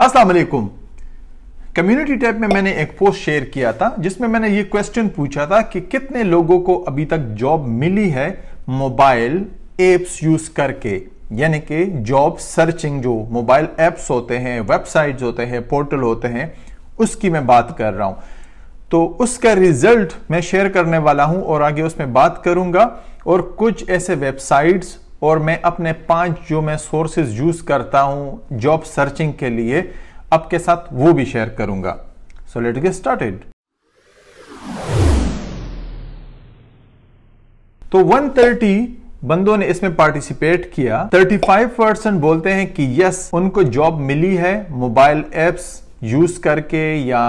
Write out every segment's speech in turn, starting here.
अस्सलाम वालेकुम community tab में मैंने एक पोस्ट शेयर किया था जिसमें मैंने ये क्वेश्चन पूछा था कि कितने लोगों को अभी तक जॉब मिली है मोबाइल एप्स यूज करके यानी कि जॉब सर्चिंग जो मोबाइल एप्स होते हैं वेबसाइट्स होते हैं पोर्टल होते हैं उसकी मैं बात कर रहा हूं तो उसका रिजल्ट मैं शेयर करने वाला हूं और आगे उसमें बात करूंगा और कुछ ऐसे वेबसाइट्स और मैं अपने पांच जो मैं सोर्सेज यूज करता हूं जॉब सर्चिंग के लिए आपके साथ वो भी शेयर करूंगा सो लेट गेट स्टार्टेड तो 130 बंदों ने इसमें पार्टिसिपेट किया 35 परसेंट बोलते हैं कि यस उनको जॉब मिली है मोबाइल एप्स यूज करके या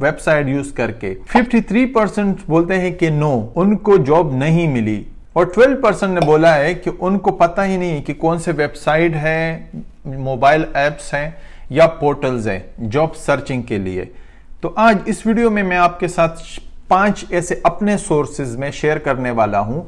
वेबसाइट यूज करके 53 परसेंट बोलते हैं कि नो उनको जॉब नहीं मिली और 12 परसेंट ने बोला है कि उनको पता ही नहीं कि कौन से वेबसाइट है मोबाइल एप्स हैं या पोर्टल्स हैं जॉब सर्चिंग के लिए तो आज इस वीडियो में मैं आपके साथ पांच ऐसे अपने सोर्सेज में शेयर करने वाला हूं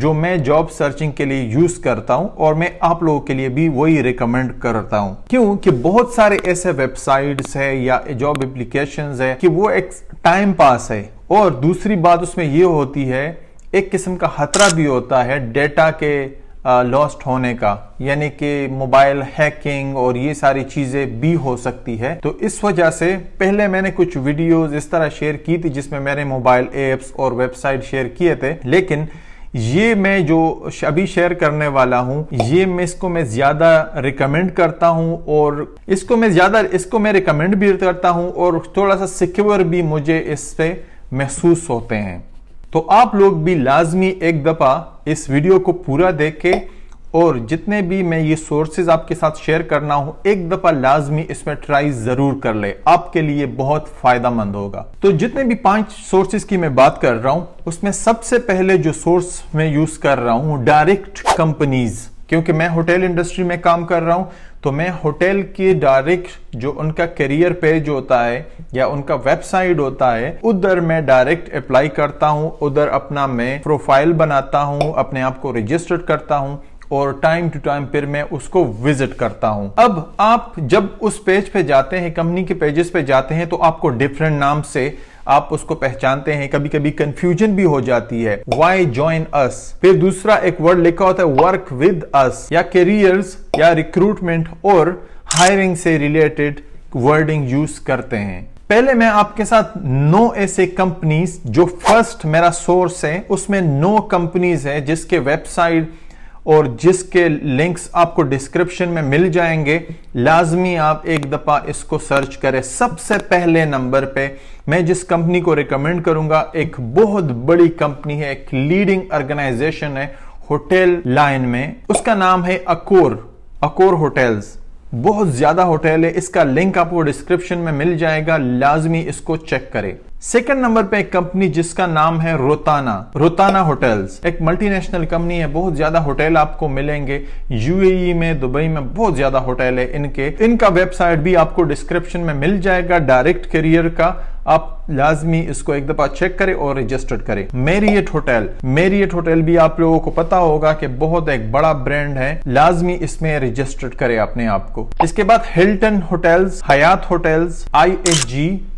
जो मैं जॉब सर्चिंग के लिए यूज करता हूं और मैं आप लोगों के लिए भी वही रिकमेंड करता हूं क्योंकि बहुत सारे ऐसे वेबसाइट्स है या जॉब एप्लीकेशंस है कि वो एक टाइम पास है और दूसरी बात उसमें ये होती है एक किस्म का खतरा भी होता है डेटा के लॉस्ट होने का यानी कि मोबाइल हैकिंग और ये सारी चीज़ें भी हो सकती है तो इस वजह से पहले मैंने कुछ वीडियोस इस तरह शेयर की थी जिसमें मैंने मोबाइल ऐप्स और वेबसाइट शेयर किए थे लेकिन ये मैं जो अभी शेयर करने वाला हूँ ये मैं इसको मैं ज़्यादा रिकमेंड करता हूँ और इसको मैं ज़्यादा इसको मैं रिकमेंड भी करता हूँ और थोड़ा सा सिक्योर भी मुझे इससे महसूस होते हैं तो आप लोग भी लाजमी एक दफ़ा इस वीडियो को पूरा देख के और जितने भी मैं ये सोर्सेज आपके साथ शेयर करना हूं एक दफा लाजमी इसमें ट्राई जरूर कर ले आपके लिए बहुत फायदा मंद होगा तो जितने भी पांच सोर्सेज की मैं बात कर रहा हूं उसमें सबसे पहले जो सोर्स मैं यूज कर रहा हूं डायरेक्ट कंपनीज क्योंकि मैं होटल इंडस्ट्री में काम कर रहा हूं तो मैं होटल के डायरेक्ट जो उनका करियर पेज होता है या उनका वेबसाइट होता है उधर मैं डायरेक्ट अप्लाई करता हूं उधर अपना मैं प्रोफाइल बनाता हूं अपने आप को रजिस्टर्ड करता हूं और टाइम टू टाइम फिर मैं उसको विजिट करता हूं अब आप जब उस पेज पे जाते हैं कंपनी के पेजेस पे जाते हैं तो आपको डिफरेंट नाम से आप उसको पहचानते हैं कभी कभी कंफ्यूजन भी हो जाती है वाई ज्वाइन अस फिर दूसरा एक वर्ड लिखा होता है वर्क विद अस या करियर्स या रिक्रूटमेंट और हायरिंग से रिलेटेड वर्डिंग यूज करते हैं पहले मैं आपके साथ नो ऐसे कंपनीज जो फर्स्ट मेरा सोर्स है उसमें नो कंपनीज है जिसके वेबसाइट और जिसके लिंक्स आपको डिस्क्रिप्शन में मिल जाएंगे लाजमी आप एक दफ़ा इसको सर्च करें सबसे पहले नंबर पे मैं जिस कंपनी को रिकमेंड करूंगा एक बहुत बड़ी कंपनी है एक लीडिंग ऑर्गेनाइजेशन है होटल लाइन में उसका नाम है अकोर अकोर होटल्स बहुत ज्यादा होटल है इसका लिंक आपको डिस्क्रिप्शन में मिल जाएगा लाजमी इसको चेक करें सेकंड नंबर पे एक कंपनी जिसका नाम है रोताना रोताना होटल्स एक मल्टीनेशनल कंपनी है बहुत ज्यादा होटल आपको मिलेंगे यूएई e में दुबई में बहुत ज्यादा होटल है इनके इनका वेबसाइट भी आपको डिस्क्रिप्शन में मिल जाएगा डायरेक्ट करियर का आप लाजमी इसको एक दफा चेक करें और रजिस्टर्ड करें मेरियट होटल मेरियट होटल भी आप लोगों को पता होगा कि बहुत एक बड़ा ब्रांड है लाजमी इसमें रजिस्टर्ड करें अपने आप को इसके बाद हिल्टन होटल्स हयात होटल्स आई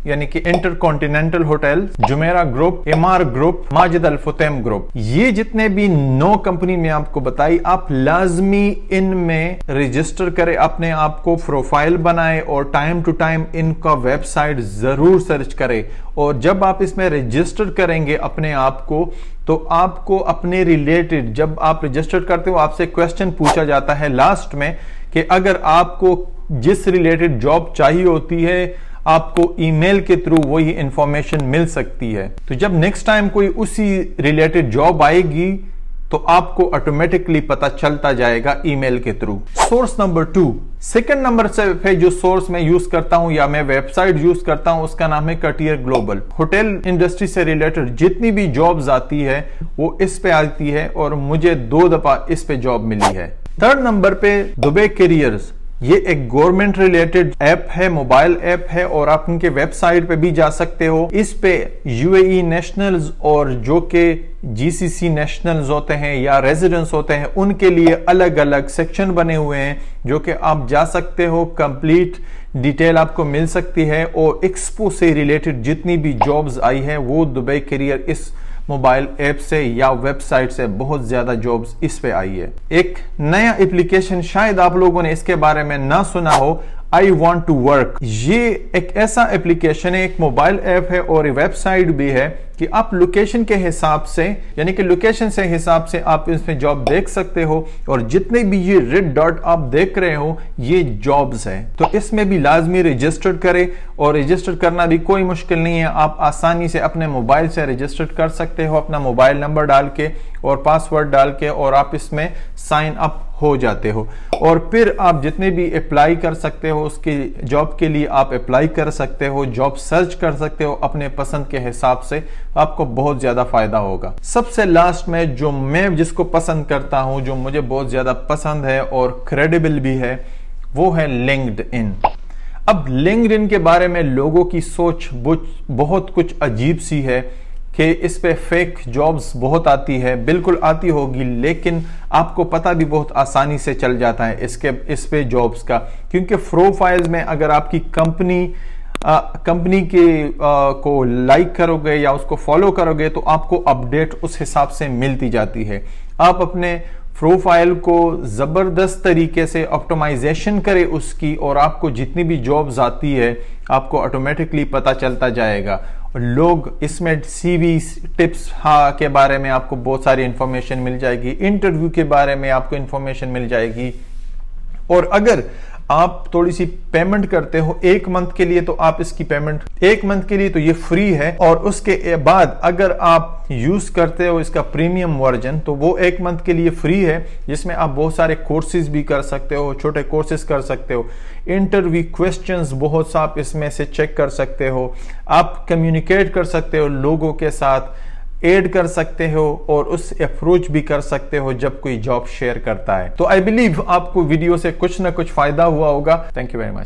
यानी कि InterContinental hotel Jumeirah group Emaar group Majid Al Futtaim group ये जितने भी नो कंपनी में आपको बताई आप लाजमी इनमें रजिस्टर करें अपने आप को प्रोफाइल बनाए और टाइम टू टाइम इनका वेबसाइट जरूर सर्च करें और जब आप इसमें रजिस्टर करेंगे अपने आप को तो आपको अपने रिलेटेड जब आप रजिस्टर करते हो आपसे क्वेश्चन पूछा जाता है लास्ट में कि अगर आपको जिस रिलेटेड जॉब चाहिए होती है आपको ईमेल के थ्रू वही इंफॉर्मेशन मिल सकती है तो जब नेक्स्ट टाइम कोई उसी रिलेटेड जॉब आएगी तो आपको ऑटोमेटिकली पता चलता जाएगा ईमेल के through source number two second number है जो सोर्स मैं यूज करता हूँ या मैं वेबसाइट यूज करता हूँ उसका नाम है कटियर ग्लोबल होटल इंडस्ट्री से रिलेटेड जितनी भी जॉब्स आती है वो इस पे आती है और मुझे दो दफा इस पे जॉब मिली है थर्ड नंबर पे दुबे करियर्स ये एक गवर्नमेंट रिलेटेड ऐप है मोबाइल ऐप है और आप उनके वेबसाइट पे भी जा सकते हो इस पे यूएई नेशनल्स e और जो के जीसीसी नेशनल्स होते हैं या रेजिडेंस होते हैं उनके लिए अलग अलग सेक्शन बने हुए हैं जो कि आप जा सकते हो कंप्लीट डिटेल आपको मिल सकती है और एक्सपो से रिलेटेड जितनी भी जॉब्स आई है वो दुबई करियर इस मोबाइल ऐप से या वेबसाइट से बहुत ज्यादा जॉब्स इस पे आई है एक नया एप्लीकेशन शायद आप लोगों ने इसके बारे में ना सुना हो आई वॉन्ट टू वर्क ये एक ऐसा एप्लीकेशन है एक मोबाइल ऐप है और वेबसाइट भी है कि आप लोकेशन के हिसाब से यानी कि लोकेशन से हिसाब से आप इसमें जॉब देख सकते हो और जितने भी ये रेड डॉट आप देख रहे हो ये जॉब्स हैं तो इसमें भी लाजमी रजिस्टर्ड करें और रजिस्टर करना भी कोई मुश्किल नहीं है आप आसानी से अपने मोबाइल से रजिस्टर कर सकते हो अपना मोबाइल नंबर डाल के और पासवर्ड डाल के और आप इसमें साइन अप हो जाते हो और फिर आप जितने भी अप्लाई कर सकते हो उसकी जॉब के लिए आप अप्लाई कर सकते हो जॉब सर्च कर सकते हो अपने पसंद के हिसाब से आपको बहुत ज़्यादा फायदा होगा सबसे लास्ट में जो मैं जिसको पसंद करता हूँ जो मुझे बहुत ज़्यादा पसंद है और क्रेडिबल भी है वो है लिंक्ड इन अब लिंग के बारे में लोगों की सोच बहुत कुछ अजीब सी है कि इस पे फेक जॉब्स बहुत आती है बिल्कुल आती होगी लेकिन आपको पता भी बहुत आसानी से चल जाता है इसके इस पे जॉब्स का क्योंकि प्रोफाइल्स में अगर आपकी कंपनी कंपनी के आ, को लाइक करोगे या उसको फॉलो करोगे तो आपको अपडेट उस हिसाब से मिलती जाती है आप अपने प्रोफाइल को ज़बरदस्त तरीके से ऑप्टोमाइजेशन करे उसकी और आपको जितनी भी जॉब्स आती है आपको ऑटोमेटिकली पता चलता जाएगा और लोग इसमें सीवी टिप्स हा के बारे में आपको बहुत सारी इंफॉर्मेशन मिल जाएगी इंटरव्यू के बारे में आपको इंफॉर्मेशन मिल जाएगी और अगर आप थोड़ी सी पेमेंट करते हो एक मंथ के लिए तो आप इसकी पेमेंट एक मंथ के लिए तो ये फ्री है और उसके बाद अगर आप यूज करते हो इसका प्रीमियम वर्जन तो वो एक मंथ के लिए फ्री है जिसमें आप बहुत सारे कोर्सेज भी कर सकते हो छोटे कोर्सेज कर सकते हो इंटरव्यू क्वेश्चंस बहुत सा आप इसमें से चेक कर सकते हो आप कम्युनिकेट कर सकते हो लोगों के साथ ऐड कर सकते हो और उस अप्रोच भी कर सकते हो जब कोई जॉब शेयर करता है तो आई बिलीव आपको वीडियो से कुछ ना कुछ फायदा हुआ होगा थैंक यू वेरी मच